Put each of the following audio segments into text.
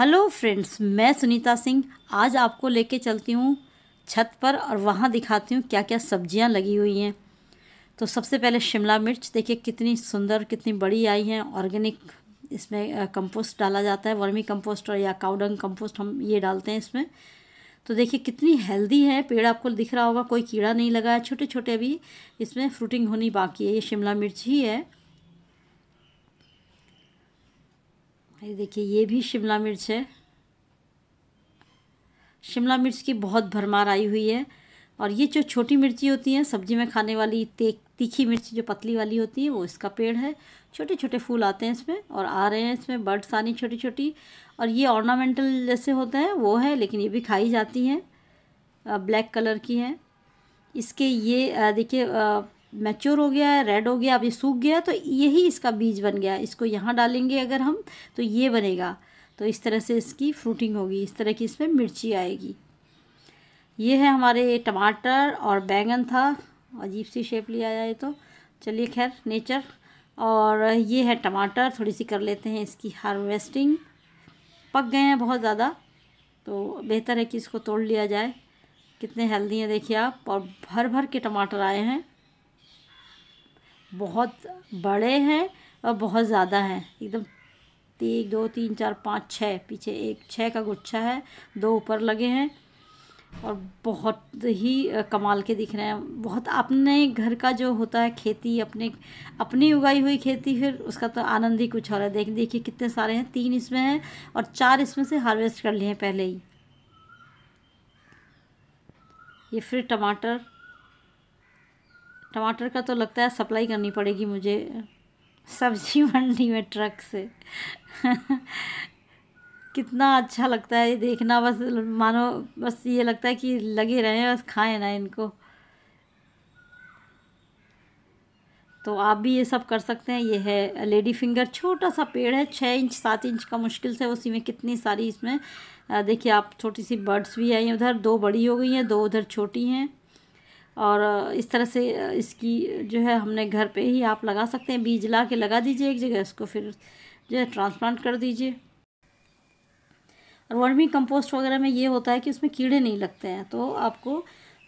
hello friends मैं सुनीता सिंह आज आपको लेके चलती हूँ छत पर और वहाँ दिखाती हूँ क्या क्या सब्जियाँ लगी हुई हैं तो सबसे पहले शिमला मिर्च देखिए कितनी सुंदर कितनी बड़ी आई हैं ऑर्गेनिक इसमें कंपोस्ट डाला जाता है वर्मी कंपोस्ट और या काउडंग कंपोस्ट हम ये डालते हैं इसमें तो देखिए कितनी हेल्दी है पेड़ आपको दिख रहा होगा कोई कीड़ा नहीं लगा है छोटे छोटे अभी इसमें फ्रूटिंग होनी बाकी है ये शिमला मिर्च ही है ये देखिए ये भी शिमला मिर्च है शिमला मिर्च की बहुत भरमार आई हुई है और ये जो छोटी मिर्ची होती हैं सब्जी में खाने वाली तीखी मिर्ची जो पतली वाली होती है वो इसका पेड़ है छोटे छोटे फूल आते हैं इसमें और आ रहे हैं इसमें बर्ड्स आनी छोटी छोटी और ये ऑर्नामेंटल जैसे होते हैं वो है लेकिन ये भी खाई जाती हैं ब्लैक कलर की हैं इसके ये देखिए मैच्योर हो गया है रेड हो गया अभी सूख गया तो यही इसका बीज बन गया इसको यहाँ डालेंगे अगर हम तो ये बनेगा तो इस तरह से इसकी फ्रूटिंग होगी इस तरह की इसमें मिर्ची आएगी ये है हमारे टमाटर और बैंगन था अजीब सी शेप लिया जाए तो चलिए खैर नेचर और ये है टमाटर थोड़ी सी कर लेते हैं इसकी हार्वेस्टिंग पक गए हैं बहुत ज़्यादा तो बेहतर है कि इसको तोड़ लिया जाए कितने हेल्दी हैं देखिए आप और भर भर के टमाटर आए हैं बहुत बड़े हैं और बहुत ज़्यादा हैं एकदम एक दो तीन चार पाँच छः पीछे एक छः का गुच्छा है दो ऊपर लगे हैं और बहुत ही कमाल के दिख रहे हैं बहुत अपने घर का जो होता है खेती अपने अपनी उगाई हुई खेती फिर उसका तो आनंद ही कुछ और है देख देखिए कितने सारे हैं तीन इसमें हैं और चार इसमें से हार्वेस्ट कर लिए हैं पहले ही ये फिर टमाटर टमाटर का तो लगता है सप्लाई करनी पड़ेगी मुझे सब्जी मंडी में ट्रक से कितना अच्छा लगता है देखना बस मानो बस ये लगता है कि लगे रहें बस खाएं ना इनको तो आप भी ये सब कर सकते हैं ये है लेडी फिंगर छोटा सा पेड़ है छः इंच सात इंच का मुश्किल से उसी में कितनी सारी इसमें देखिए आप छोटी सी बर्ड्स भी आई हैं उधर दो बड़ी हो गई हैं दो उधर छोटी हैं और इस तरह से इसकी जो है हमने घर पे ही आप लगा सकते हैं बीज ला के लगा दीजिए एक जगह इसको फिर जो है ट्रांसप्लांट कर दीजिए और वर्मी कंपोस्ट वगैरह में ये होता है कि उसमें कीड़े नहीं लगते हैं तो आपको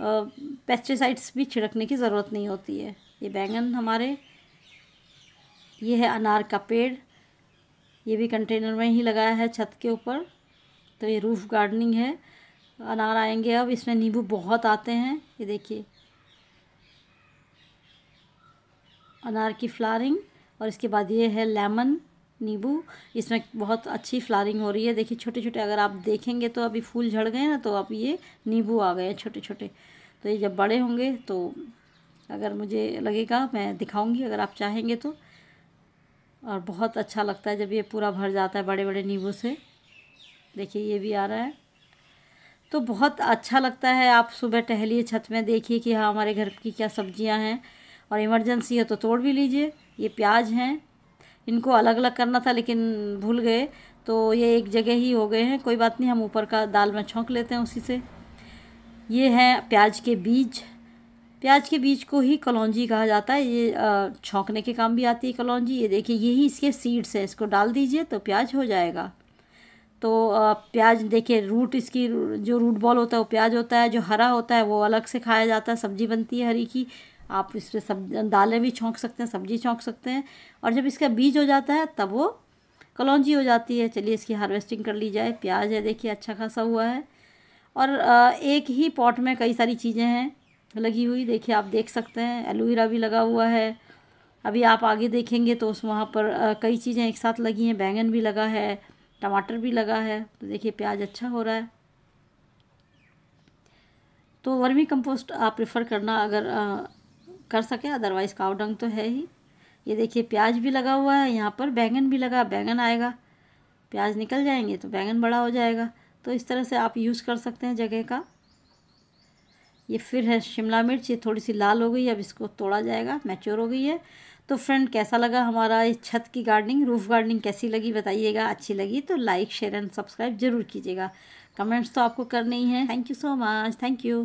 पेस्टिसाइड्स भी छिड़कने की ज़रूरत नहीं होती है ये बैंगन हमारे ये है अनार का पेड़ ये भी कंटेनर में ही लगाया है छत के ऊपर तो ये रूफ़ गार्डनिंग है अनार आएंगे अब इसमें नींबू बहुत आते हैं ये देखिए अनार की फ्लारिंग और इसके बाद ये है लेमन नींबू इसमें बहुत अच्छी फ्लारिंग हो रही है देखिए छोटे छोटे अगर आप देखेंगे तो अभी फूल झड़ गए ना तो आप ये नींबू आ गए हैं छोटे छोटे तो ये जब बड़े होंगे तो अगर मुझे लगेगा मैं दिखाऊंगी अगर आप चाहेंगे तो और बहुत अच्छा लगता है जब ये पूरा भर जाता है बड़े बड़े नींबू से देखिए ये भी आ रहा है तो बहुत अच्छा लगता है आप सुबह टहलिए छत में देखिए कि हाँ हमारे घर की क्या सब्जियां हैं और इमरजेंसी है तो तोड़ भी लीजिए ये प्याज हैं इनको अलग अलग करना था लेकिन भूल गए तो ये एक जगह ही हो गए हैं कोई बात नहीं हम ऊपर का दाल में छोंक लेते हैं उसी से ये हैं प्याज के बीज प्याज के बीज को ही कलौजी कहा जाता है ये छोंकने के काम भी आती है कलौजी ये देखिए यही इसके सीड्स हैं इसको डाल दीजिए तो प्याज हो जाएगा तो प्याज देखिए रूट इसकी जो रूट बॉल होता है वो प्याज होता है जो हरा होता है वो अलग से खाया जाता है सब्जी बनती है हरी की आप इस पर सब दालें भी छोंक सकते हैं सब्जी छोंक सकते हैं और जब इसका बीज हो जाता है तब वो कलौजी हो जाती है चलिए इसकी हार्वेस्टिंग कर ली जाए प्याज है देखिए अच्छा खासा हुआ है और एक ही पॉट में कई सारी चीज़ें हैं लगी हुई देखिए आप देख सकते हैं एलोवेरा भी लगा हुआ है अभी आप आगे देखेंगे तो उस वहाँ पर कई चीज़ें एक साथ लगी हैं बैंगन भी लगा है टमाटर भी लगा है तो देखिए प्याज अच्छा हो रहा है तो वर्मी कंपोस्ट आप प्रेफर करना अगर कर सके अदरवाइज़ काव डंग तो है ही ये देखिए प्याज भी लगा हुआ है यहाँ पर बैंगन भी लगा बैंगन आएगा प्याज निकल जाएंगे तो बैंगन बड़ा हो जाएगा तो इस तरह से आप यूज़ कर सकते हैं जगह का ये फिर है शिमला मिर्च ये थोड़ी सी लाल हो गई अब इसको तोड़ा जाएगा मैच्योर हो गई है तो फ्रेंड कैसा लगा हमारा ये छत की गार्डनिंग रूफ़ गार्डनिंग कैसी लगी बताइएगा अच्छी लगी तो लाइक शेयर एंड सब्सक्राइब ज़रूर कीजिएगा कमेंट्स तो आपको करने ही हैं thank you so much thank you